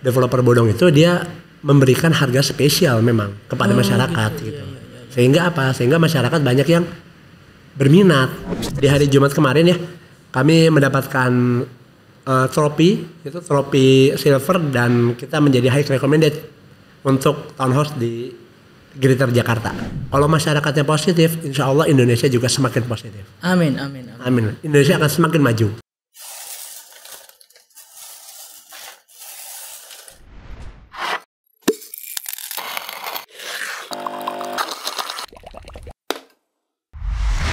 developer bodong itu dia memberikan harga spesial memang kepada oh, gitu, masyarakat gitu, gitu. Iya, iya, iya. sehingga apa sehingga masyarakat banyak yang berminat di hari Jumat kemarin ya kami mendapatkan uh, eh, trofi itu trofi silver dan kita menjadi high recommended untuk host di Greater Jakarta. Kalau masyarakatnya positif, insya Allah Indonesia juga semakin positif. Amin, amin, amin. Amin. Indonesia akan semakin maju.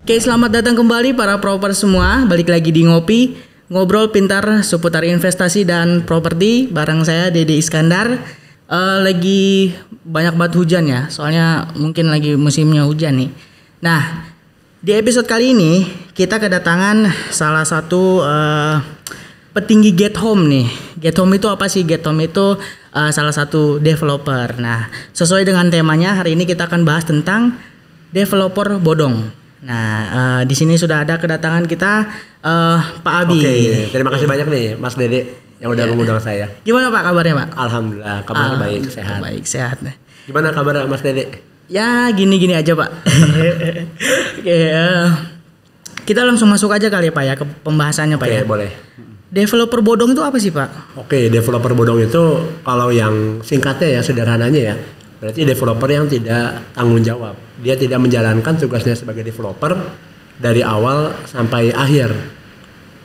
Oke, selamat datang kembali para proper semua. Balik lagi di Ngopi, ngobrol pintar seputar investasi dan properti bareng saya Dede Iskandar. Uh, lagi banyak banget hujan ya, soalnya mungkin lagi musimnya hujan nih. Nah, di episode kali ini kita kedatangan salah satu uh, petinggi Get Home nih. Get Home itu apa sih? Get Home itu uh, salah satu developer. Nah, sesuai dengan temanya hari ini kita akan bahas tentang developer bodong. Nah, uh, di sini sudah ada kedatangan kita uh, Pak Abi. Oke, terima kasih banyak nih Mas Dede yang udah iya. mengundang saya. Gimana Pak kabarnya Pak? Alhamdulillah, kabar Alhamdulillah, baik, sehat. Baik, sehat. Gimana kabar Mas Dede? Ya, gini-gini aja Pak. Oke, okay, uh, eh, kita langsung masuk aja kali ya Pak ya ke pembahasannya Pak okay, ya. boleh. Developer bodong itu apa sih Pak? Oke, developer bodong itu kalau yang singkatnya ya sederhananya ya Berarti developer yang tidak tanggung jawab. Dia tidak menjalankan tugasnya sebagai developer dari awal sampai akhir.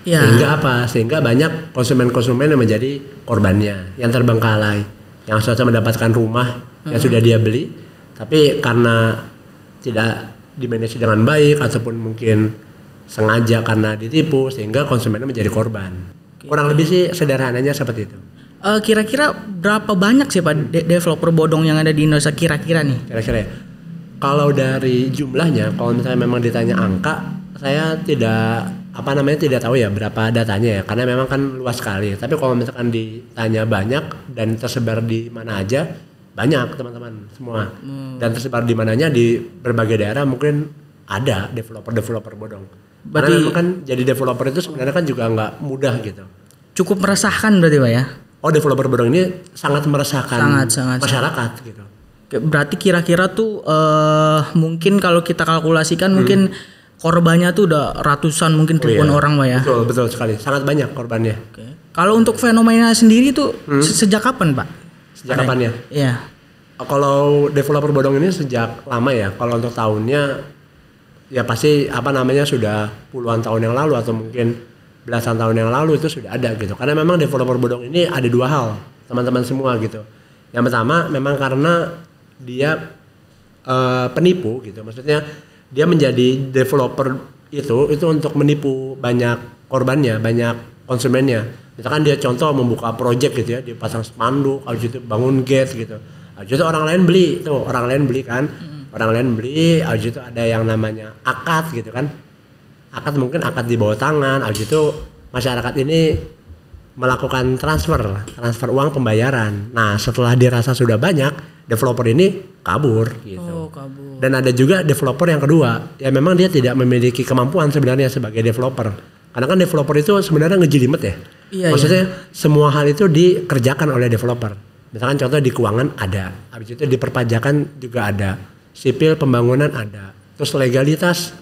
Ya. Sehingga apa? Sehingga banyak konsumen-konsumen yang menjadi korbannya, yang terbengkalai, yang seharusnya mendapatkan rumah hmm. yang sudah dia beli, tapi karena tidak dimanage dengan baik ataupun mungkin sengaja karena ditipu sehingga konsumennya menjadi korban. Kurang lebih sih sederhananya seperti itu uh, kira-kira berapa banyak sih Pak de developer bodong yang ada di Indonesia kira-kira nih? Kira-kira ya. Kalau dari jumlahnya, kalau misalnya memang ditanya angka, saya tidak apa namanya tidak tahu ya berapa datanya ya karena memang kan luas sekali tapi kalau misalkan ditanya banyak dan tersebar di mana aja banyak teman-teman semua hmm. dan tersebar di mananya di berbagai daerah mungkin ada developer-developer bodong berarti, karena kan jadi developer itu sebenarnya kan juga nggak mudah gitu cukup meresahkan berarti pak ya oh developer bodong ini sangat meresahkan sangat, sangat, masyarakat sangat. gitu. Berarti kira-kira tuh uh, mungkin kalau kita kalkulasikan hmm. mungkin korbannya tuh udah ratusan mungkin oh, ribuan iya. orang lah ya. Betul betul sekali. Sangat banyak korbannya. Okay. Kalau untuk fenomena sendiri tuh hmm. sejak kapan pak? Sejak kapan ya? Iya. Oh, kalau developer bodong ini sejak lama ya. Kalau untuk tahunnya ya pasti apa namanya sudah puluhan tahun yang lalu atau mungkin belasan tahun yang lalu itu sudah ada gitu. Karena memang developer bodong ini ada dua hal, teman-teman semua gitu. Yang pertama memang karena dia uh, penipu gitu. Maksudnya dia menjadi developer itu itu untuk menipu banyak korbannya, banyak konsumennya. Misalkan dia contoh membuka project gitu ya, dia pasang spanduk, habis itu bangun gate gitu. Habis itu orang lain beli, tuh orang lain beli kan. Orang lain beli, habis itu ada yang namanya akad gitu kan akad mungkin akad di bawah tangan abis itu masyarakat ini melakukan transfer transfer uang pembayaran nah setelah dirasa sudah banyak developer ini kabur gitu oh, kabur. dan ada juga developer yang kedua ya memang dia tidak memiliki kemampuan sebenarnya sebagai developer karena kan developer itu sebenarnya ngejilimet ya iya, iya. maksudnya iya. semua hal itu dikerjakan oleh developer misalkan contoh di keuangan ada habis itu di perpajakan juga ada sipil pembangunan ada terus legalitas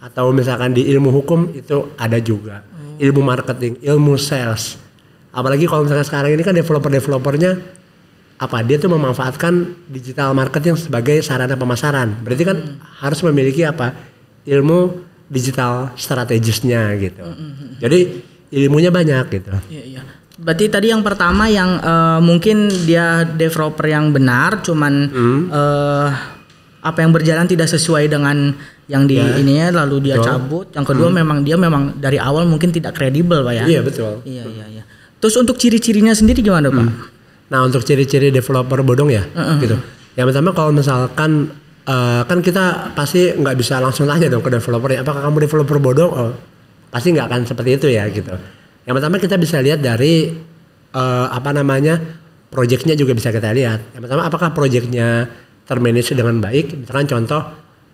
atau misalkan di ilmu hukum itu ada juga hmm. ilmu marketing ilmu sales apalagi kalau misalkan sekarang ini kan developer developernya apa dia tuh memanfaatkan digital marketing sebagai sarana pemasaran berarti kan hmm. harus memiliki apa ilmu digital strategisnya gitu hmm. hmm, hmm. jadi ilmunya banyak gitu iya, iya. Berarti tadi yang pertama yang uh, mungkin dia developer yang benar, cuman hmm. uh, apa yang berjalan tidak sesuai dengan yang di ya. ininya lalu dia betul. cabut. Yang kedua hmm. memang dia memang dari awal mungkin tidak kredibel, Pak ya. Iya, betul. Iya, iya, iya. Terus untuk ciri-cirinya sendiri gimana, Pak? Hmm. Nah, untuk ciri-ciri developer bodong ya, uh -uh. gitu. Yang pertama kalau misalkan uh, kan kita pasti nggak bisa langsung tanya dong ke developer apakah kamu developer bodong? Oh, pasti nggak akan seperti itu ya, gitu. Yang pertama kita bisa lihat dari uh, apa namanya proyeknya juga bisa kita lihat. Yang pertama apakah proyeknya termanage dengan baik? Misalkan contoh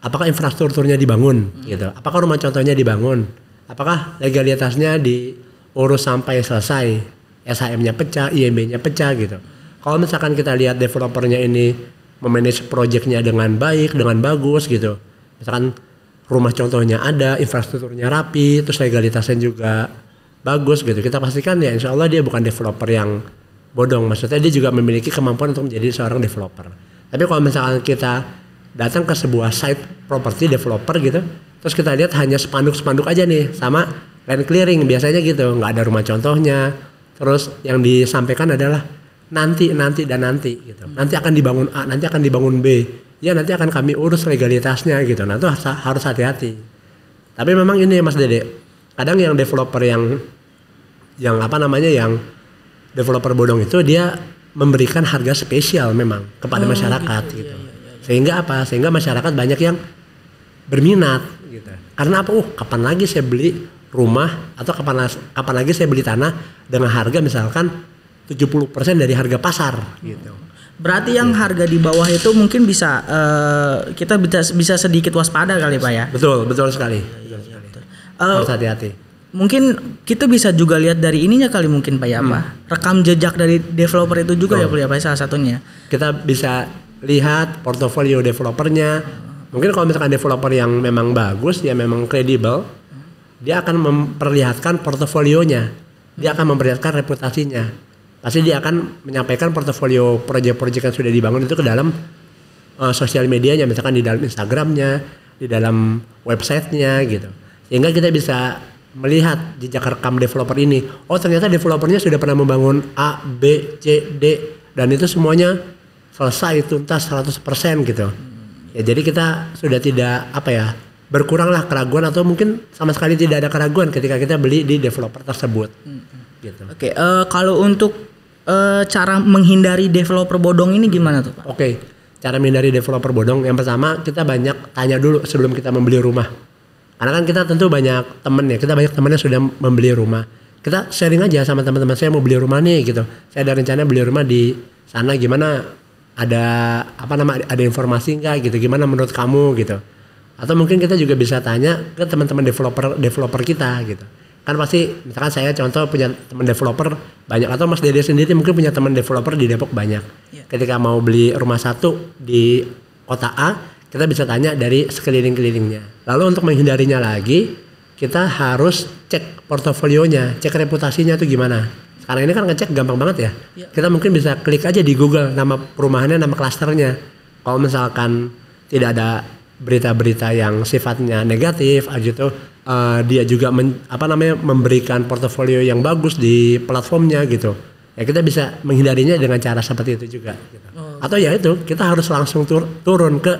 apakah infrastrukturnya dibangun hmm. gitu apakah rumah contohnya dibangun apakah legalitasnya diurus sampai selesai SHM-nya pecah IMB-nya pecah gitu kalau misalkan kita lihat developernya ini memanage projectnya dengan baik dengan bagus gitu misalkan rumah contohnya ada infrastrukturnya rapi terus legalitasnya juga bagus gitu kita pastikan ya insya Allah dia bukan developer yang bodong maksudnya dia juga memiliki kemampuan untuk menjadi seorang developer tapi kalau misalkan kita datang ke sebuah site properti developer gitu terus kita lihat hanya spanduk-spanduk aja nih sama land clearing biasanya gitu nggak ada rumah contohnya terus yang disampaikan adalah nanti nanti dan nanti gitu nanti akan dibangun A nanti akan dibangun B ya nanti akan kami urus legalitasnya gitu nah itu harus hati-hati tapi memang ini ya Mas Dede kadang yang developer yang yang apa namanya yang developer bodong itu dia memberikan harga spesial memang kepada oh, masyarakat gitu. gitu. Sehingga apa? Sehingga masyarakat banyak yang berminat gitu. Karena apa? Uh, kapan lagi saya beli rumah atau kapan kapan lagi saya beli tanah dengan harga misalkan 70% dari harga pasar gitu. Berarti yang iya. harga di bawah itu mungkin bisa uh, kita bisa bisa sedikit waspada kali Pak ya. Betul, betul sekali. Iya, iya, betul sekali. Harus eh, hati-hati. Mungkin kita bisa juga lihat dari ininya kali mungkin Pak ya hmm. Pak. Rekam jejak dari developer itu juga betul. ya Pak ya Pak ya, salah satunya. Kita bisa lihat portofolio developernya. Mungkin kalau misalkan developer yang memang bagus, ya memang kredibel, dia akan memperlihatkan portofolionya, dia akan memperlihatkan reputasinya. Pasti dia akan menyampaikan portofolio proyek-proyek yang sudah dibangun itu ke dalam uh, sosial medianya, misalkan di dalam Instagramnya, di dalam websitenya gitu. Sehingga kita bisa melihat jejak rekam developer ini. Oh ternyata developernya sudah pernah membangun A, B, C, D, dan itu semuanya selesai tuntas 100% gitu. Ya jadi kita sudah tidak apa ya berkuranglah keraguan atau mungkin sama sekali tidak ada keraguan ketika kita beli di developer tersebut. Gitu. Oke, okay, uh, eh, kalau untuk uh, cara menghindari developer bodong ini gimana tuh, Pak? Oke. Okay. Cara menghindari developer bodong yang pertama kita banyak tanya dulu sebelum kita membeli rumah. Karena kan kita tentu banyak temen ya, kita banyak temennya sudah membeli rumah. Kita sharing aja sama teman-teman saya mau beli rumah nih gitu. Saya ada rencana beli rumah di sana gimana ada apa nama ada informasi enggak gitu gimana menurut kamu gitu atau mungkin kita juga bisa tanya ke teman-teman developer developer kita gitu kan pasti misalkan saya contoh punya teman developer banyak atau Mas Dede sendiri mungkin punya teman developer di Depok banyak ya. ketika mau beli rumah satu di kota A kita bisa tanya dari sekeliling-kelilingnya lalu untuk menghindarinya lagi kita harus cek portofolionya cek reputasinya tuh gimana karena ini kan ngecek gampang banget ya. ya. Kita mungkin bisa klik aja di Google nama perumahannya, nama klasternya. Kalau misalkan tidak ada berita-berita yang sifatnya negatif aja ah, tuh gitu, eh, dia juga men, apa namanya memberikan portofolio yang bagus di platformnya gitu ya kita bisa menghindarinya dengan cara seperti itu juga gitu. oh. atau ya itu kita harus langsung tur turun ke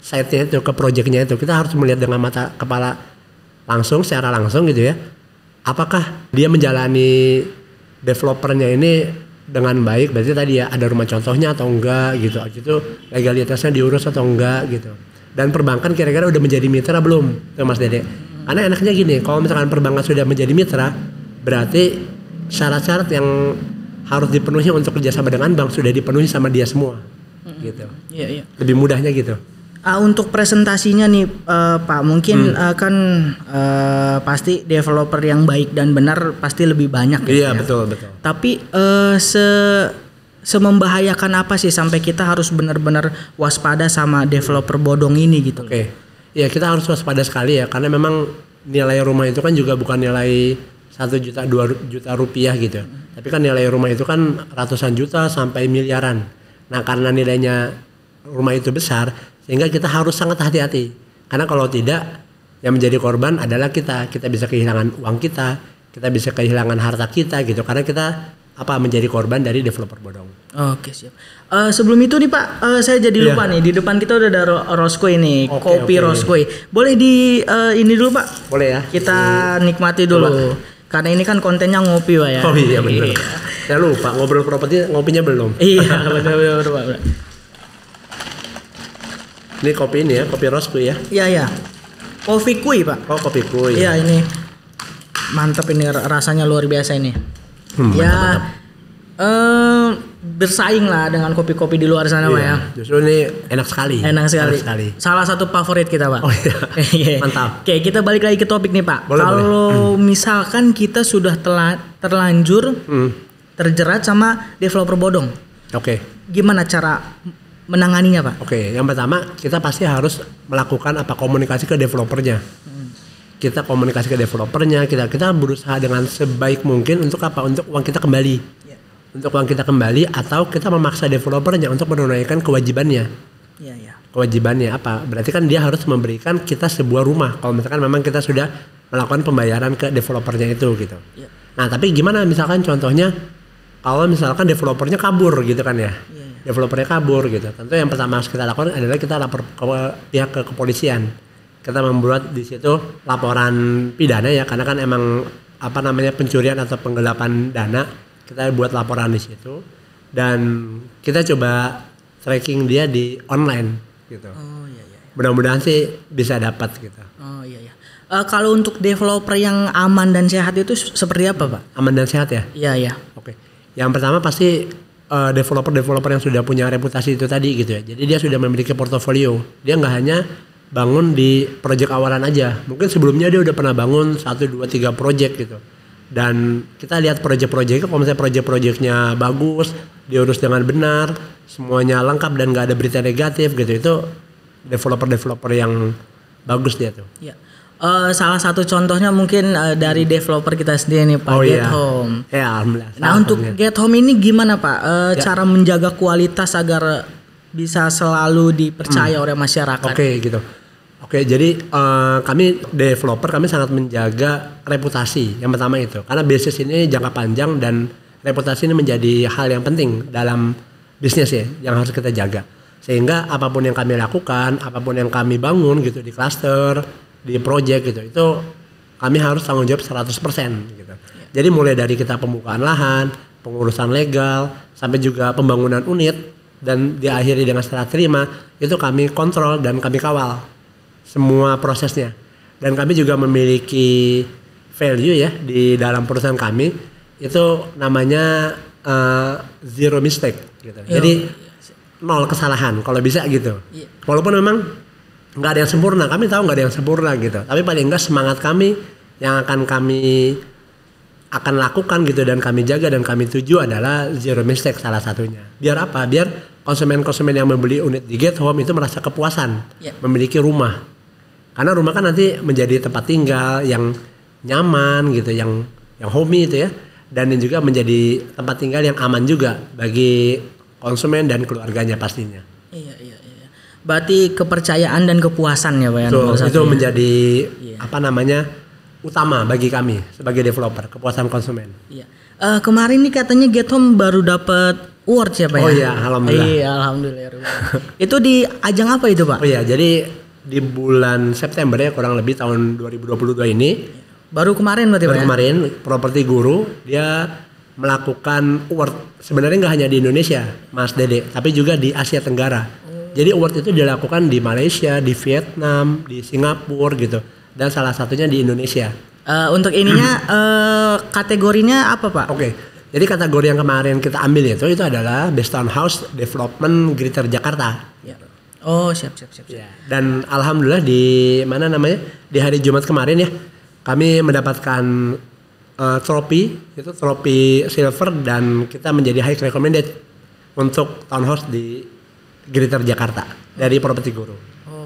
site-nya itu ke projectnya itu kita harus melihat dengan mata kepala langsung secara langsung gitu ya apakah dia menjalani developernya ini dengan baik berarti tadi ya ada rumah contohnya atau enggak gitu itu legalitasnya diurus atau enggak gitu dan perbankan kira-kira udah menjadi mitra belum tuh mas dede karena enaknya gini kalau misalkan perbankan sudah menjadi mitra berarti syarat-syarat yang harus dipenuhi untuk kerjasama dengan bank sudah dipenuhi sama dia semua gitu Iya iya. lebih mudahnya gitu Uh, untuk presentasinya nih uh, Pak, mungkin hmm. uh, kan uh, pasti developer yang baik dan benar pasti lebih banyak. Gitu iya ya. betul betul. Tapi uh, se semembahayakan apa sih sampai kita harus benar-benar waspada sama developer bodong ini gitu? Oke, okay. ya kita harus waspada sekali ya karena memang nilai rumah itu kan juga bukan nilai satu juta dua juta rupiah gitu, ya. hmm. tapi kan nilai rumah itu kan ratusan juta sampai miliaran. Nah karena nilainya rumah itu besar sehingga kita harus sangat hati-hati. Karena kalau tidak yang menjadi korban adalah kita. Kita bisa kehilangan uang kita, kita bisa kehilangan harta kita gitu. Karena kita apa menjadi korban dari developer bodong. Oke siap. Uh, sebelum itu nih Pak, uh, saya jadi iya. lupa yeah. nih di depan kita udah ada ro Rosco nih okay, kopi okay. Rosco. Boleh di uh, ini dulu Pak? Boleh ya. Kita hmm. nikmati dulu. Coba. Karena ini kan kontennya ngopi Pak ya. Oh iya benar. Saya lupa ngobrol properti ngopinya belum. iya, benar benar. Ini kopi ini ya, kopi rosku ya. Iya, iya. Kopi kui, Pak. Oh, kopi kui. Iya, ini. Mantap ini rasanya luar biasa ini. Hmm, ya. Eh, bersaing lah dengan kopi-kopi di luar sana, Pak iya, ya. Justru ini enak sekali. Enak sekali. Enak sekali. Salah satu favorit kita, Pak. Oh iya. iya. mantap. Oke, kita balik lagi ke topik nih, Pak. Kalau hmm. misalkan kita sudah tela- terlanjur hmm. terjerat sama developer bodong. Oke. Okay. Gimana cara menanganinya pak? Oke, okay, yang pertama kita pasti harus melakukan apa komunikasi ke developernya. Kita komunikasi ke developernya, kita kita berusaha dengan sebaik mungkin untuk apa? Untuk uang kita kembali, ya. untuk uang kita kembali atau kita memaksa developernya untuk menunaikan kewajibannya. Yeah, yeah. Kewajibannya apa? Berarti kan dia harus memberikan kita sebuah rumah. Kalau misalkan memang kita sudah melakukan pembayaran ke developernya itu gitu. Ya. Nah tapi gimana misalkan contohnya kalau misalkan developernya kabur gitu kan ya? ya developernya kabur gitu. Tentu yang pertama harus kita lakukan adalah kita lapor ke pihak ke kepolisian. Kita membuat di situ laporan pidana ya karena kan emang apa namanya pencurian atau penggelapan dana kita buat laporan di situ dan kita coba tracking dia di online gitu. Oh iya iya. iya. Mudah-mudahan sih bisa dapat gitu. Oh iya iya. Uh, kalau untuk developer yang aman dan sehat itu seperti apa, Pak? Aman dan sehat ya? Iya, iya. Oke. Okay. Yang pertama pasti Eh, developer-developer yang sudah punya reputasi itu tadi gitu ya. Jadi dia sudah memiliki portofolio. Dia nggak hanya bangun di project awalan aja. Mungkin sebelumnya dia udah pernah bangun 1 2 3 project gitu. Dan kita lihat project-projectnya kalau misalnya project-projectnya bagus, diurus dengan benar, semuanya lengkap dan nggak ada berita negatif gitu. Itu developer-developer yang bagus dia tuh. Yeah. Uh, salah satu contohnya mungkin uh, dari hmm. developer kita sendiri nih Pak oh, Get iya. Home. Ya, alhamdulillah. Nah, untuk Get Home ini gimana Pak? Uh, ya. cara menjaga kualitas agar bisa selalu dipercaya hmm. oleh masyarakat. Oke, okay, gitu. Oke, jadi uh, kami developer kami sangat menjaga reputasi yang pertama itu. Karena bisnis ini jangka panjang dan reputasi ini menjadi hal yang penting dalam bisnis ya yang harus kita jaga. Sehingga apapun yang kami lakukan, apapun yang kami bangun gitu di cluster di project gitu itu kami harus tanggung jawab 100% gitu. Jadi mulai dari kita pembukaan lahan, pengurusan legal, sampai juga pembangunan unit dan diakhiri dengan serah terima itu kami kontrol dan kami kawal semua prosesnya. Dan kami juga memiliki value ya di dalam perusahaan kami itu namanya uh, zero mistake gitu. Yo. Iya. Jadi nol kesalahan kalau bisa gitu. Yeah. Walaupun memang nggak ada yang sempurna kami tahu nggak ada yang sempurna gitu tapi paling enggak semangat kami yang akan kami akan lakukan gitu dan kami jaga dan kami tuju adalah zero mistake salah satunya biar apa biar konsumen-konsumen yang membeli unit di get home itu merasa kepuasan yeah. memiliki rumah karena rumah kan nanti menjadi tempat tinggal yang nyaman gitu yang yang homey itu ya dan juga menjadi tempat tinggal yang aman juga bagi konsumen dan keluarganya pastinya berarti kepercayaan dan kepuasan ya pak ya so, itu ya? menjadi yeah. apa namanya utama bagi kami sebagai developer kepuasan konsumen yeah. Iya. uh, kemarin ini katanya Get Home baru dapat award ya pak ya? oh ya iya, alhamdulillah iya alhamdulillah ya itu di ajang apa itu pak oh iya jadi di bulan September ya kurang lebih tahun 2022 ini baru kemarin berarti baru ya? kemarin properti guru dia melakukan award sebenarnya nggak hanya di Indonesia Mas Dede tapi juga di Asia Tenggara jadi award itu dilakukan di Malaysia, di Vietnam, di Singapura gitu, dan salah satunya di Indonesia. Uh, untuk ininya uh, kategorinya apa pak? Oke, okay. jadi kategori yang kemarin kita ambil itu itu adalah Best Townhouse Development Greater Jakarta. Yeah. Oh siap siap siap. siap. Ya. Dan alhamdulillah di mana namanya di hari Jumat kemarin ya kami mendapatkan uh, eh, trofi itu trofi silver dan kita menjadi high recommended untuk townhouse di Greater Jakarta dari Properti Guru.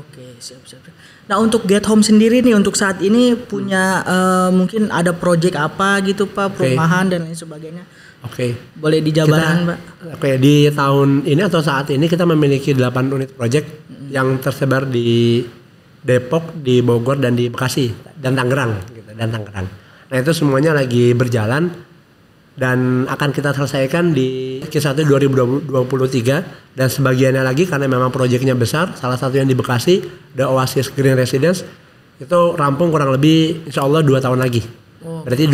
Oke, siap, siap. Nah, untuk Get Home sendiri nih untuk saat ini punya hmm. uh, mungkin ada project apa gitu Pak, perumahan okay. dan lain sebagainya. Oke. Okay. Boleh dijabarkan, Pak? Oke, okay, di tahun ini atau saat ini kita memiliki 8 unit project hmm. yang tersebar di Depok, di Bogor dan di Bekasi dan Tangerang gitu, dan Tangerang. Nah, itu semuanya lagi berjalan dan akan kita selesaikan di Q1 2023 dan sebagiannya lagi karena memang proyeknya besar salah satu yang di Bekasi The Oasis Green Residence itu rampung kurang lebih insya Allah 2 tahun lagi oh, dua berarti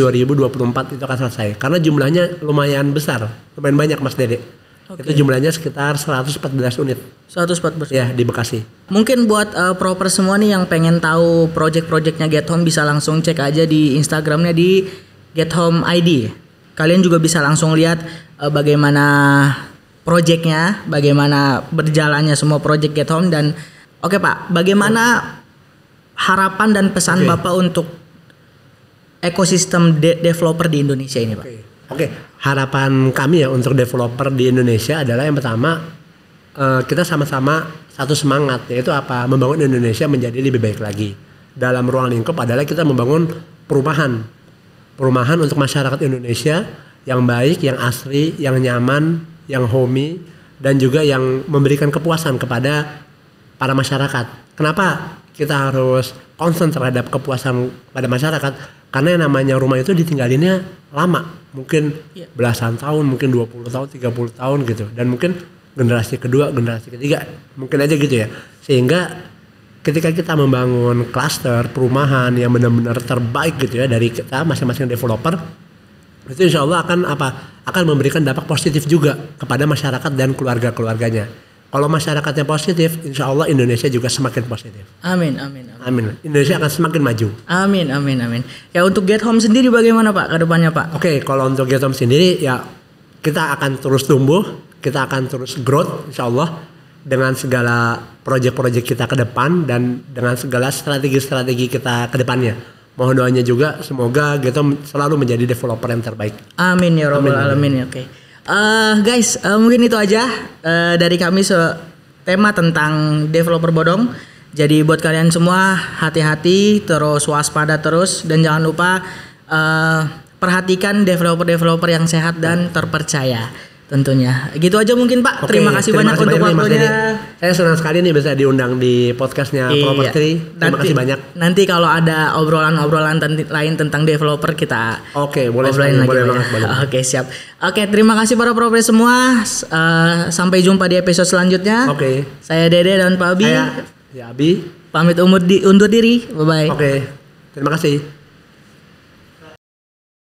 2024 itu akan selesai karena jumlahnya lumayan besar lumayan banyak Mas Dede Okay. Itu jumlahnya sekitar 114 unit. 114. Ya, di Bekasi. Mungkin buat uh, proper semua nih yang pengen tahu project-projectnya Get Home bisa langsung cek aja di Instagramnya di Get Home ID. Kalian juga bisa langsung lihat uh, bagaimana proyeknya, bagaimana berjalannya semua proyek Get Home dan oke okay, Pak, bagaimana harapan dan pesan okay. Bapak untuk ekosistem de developer di Indonesia ini, Pak? Oke, okay. okay. harapan kami ya untuk developer di Indonesia adalah yang pertama uh, kita sama-sama satu semangat yaitu apa membangun Indonesia menjadi lebih baik lagi dalam ruang lingkup adalah kita membangun perumahan perumahan untuk masyarakat Indonesia yang baik, yang asri, yang nyaman, yang homey dan juga yang memberikan kepuasan kepada para masyarakat. Kenapa kita harus konsen terhadap kepuasan pada masyarakat? Karena yang namanya rumah itu ditinggalinnya lama, mungkin iya. belasan tahun, mungkin 20 tahun, 30 tahun gitu. Dan mungkin generasi kedua, generasi ketiga, mungkin aja gitu ya. Sehingga ketika kita membangun cluster perumahan yang benar-benar terbaik gitu ya dari kita masing-masing developer itu insya Allah akan apa akan memberikan dampak positif juga kepada masyarakat dan keluarga keluarganya kalau masyarakatnya positif insya Allah Indonesia juga semakin positif amin amin amin, amin. Indonesia akan semakin maju amin amin amin ya untuk get home sendiri bagaimana pak kedepannya pak oke okay, kalau untuk get home sendiri ya kita akan terus tumbuh kita akan terus growth insya Allah dengan segala proyek-proyek kita ke depan dan dengan segala strategi-strategi kita ke depannya. Mohon doanya juga semoga kita selalu menjadi developer yang terbaik. Amin ya robbal alamin. Ya, oke. Okay. Eh, guys, uh, mungkin itu aja uh, dari kami so tema tentang developer bodong. Jadi buat kalian semua hati-hati terus waspada terus dan jangan lupa uh, perhatikan developer-developer yang sehat dan terpercaya tentunya. Gitu aja mungkin Pak. Oke, terima kasih terima banyak untuk waktunya. Saya senang sekali nih bisa diundang di podcastnya iya. Property. Terima nanti, kasih banyak. Nanti kalau ada obrolan-obrolan lain tentang developer kita Oke, boleh sekali, lagi boleh banget, banget. Oke, siap. Oke, terima kasih para properti semua. Uh, sampai jumpa di episode selanjutnya. Oke. Saya Dede dan Pak Abi. Saya ya Abi. Pamit umur di undur diri. Bye bye. Oke. Terima kasih.